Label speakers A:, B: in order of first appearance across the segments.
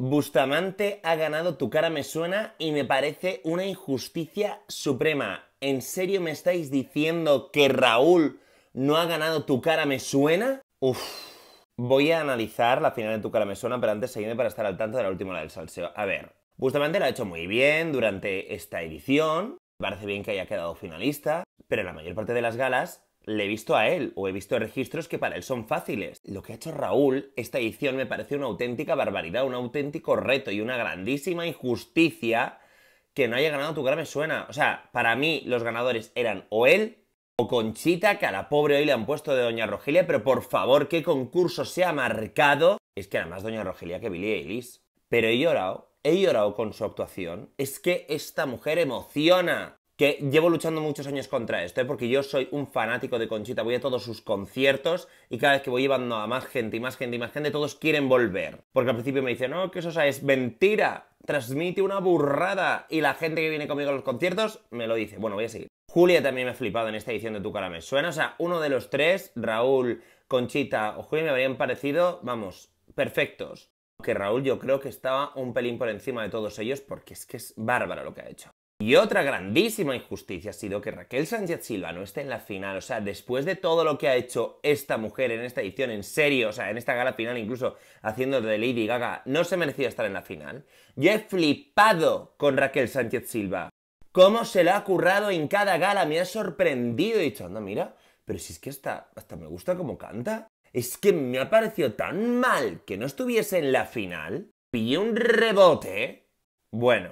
A: Bustamante ha ganado Tu cara me suena y me parece una injusticia suprema. ¿En serio me estáis diciendo que Raúl no ha ganado Tu cara me suena? Uf. Voy a analizar la final de Tu cara me suena, pero antes seguidme para estar al tanto de la última hora del salseo. A ver, Bustamante lo ha hecho muy bien durante esta edición. Parece bien que haya quedado finalista, pero en la mayor parte de las galas le he visto a él o he visto registros que para él son fáciles. Lo que ha hecho Raúl, esta edición me parece una auténtica barbaridad, un auténtico reto y una grandísima injusticia que no haya ganado tu cara me suena. O sea, para mí los ganadores eran o él o Conchita, que a la pobre hoy le han puesto de Doña Rogelia, pero por favor, ¿qué concurso se ha marcado? Es que además Doña Rogelia que Billie Eilish. Pero he llorado, he llorado con su actuación. Es que esta mujer emociona que llevo luchando muchos años contra esto, ¿eh? porque yo soy un fanático de Conchita, voy a todos sus conciertos y cada vez que voy llevando a más gente y más gente y más gente, todos quieren volver. Porque al principio me dicen, no, que eso es mentira, transmite una burrada y la gente que viene conmigo a los conciertos me lo dice. Bueno, voy a seguir. Julia también me ha flipado en esta edición de Tu cara me suena, o sea, uno de los tres, Raúl, Conchita o Julia me habrían parecido, vamos, perfectos. Que Raúl yo creo que estaba un pelín por encima de todos ellos porque es que es bárbaro lo que ha hecho. Y otra grandísima injusticia ha sido que Raquel Sánchez Silva no esté en la final. O sea, después de todo lo que ha hecho esta mujer en esta edición, en serio, o sea, en esta gala final, incluso haciendo de Lady Gaga, no se merecía estar en la final. Yo he flipado con Raquel Sánchez Silva. Cómo se la ha currado en cada gala, me ha sorprendido. He dicho, anda, mira, pero si es que hasta, hasta me gusta cómo canta. Es que me ha parecido tan mal que no estuviese en la final. Pillé un rebote. Bueno,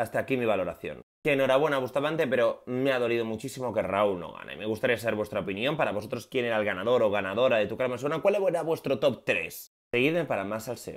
A: hasta aquí mi valoración. Que enhorabuena, Bustamante, pero me ha dolido muchísimo que Raúl no gane. Me gustaría saber vuestra opinión. Para vosotros, ¿quién era el ganador o ganadora de tu carne suena? ¿Cuál era vuestro top 3? Seguidme para más salseo.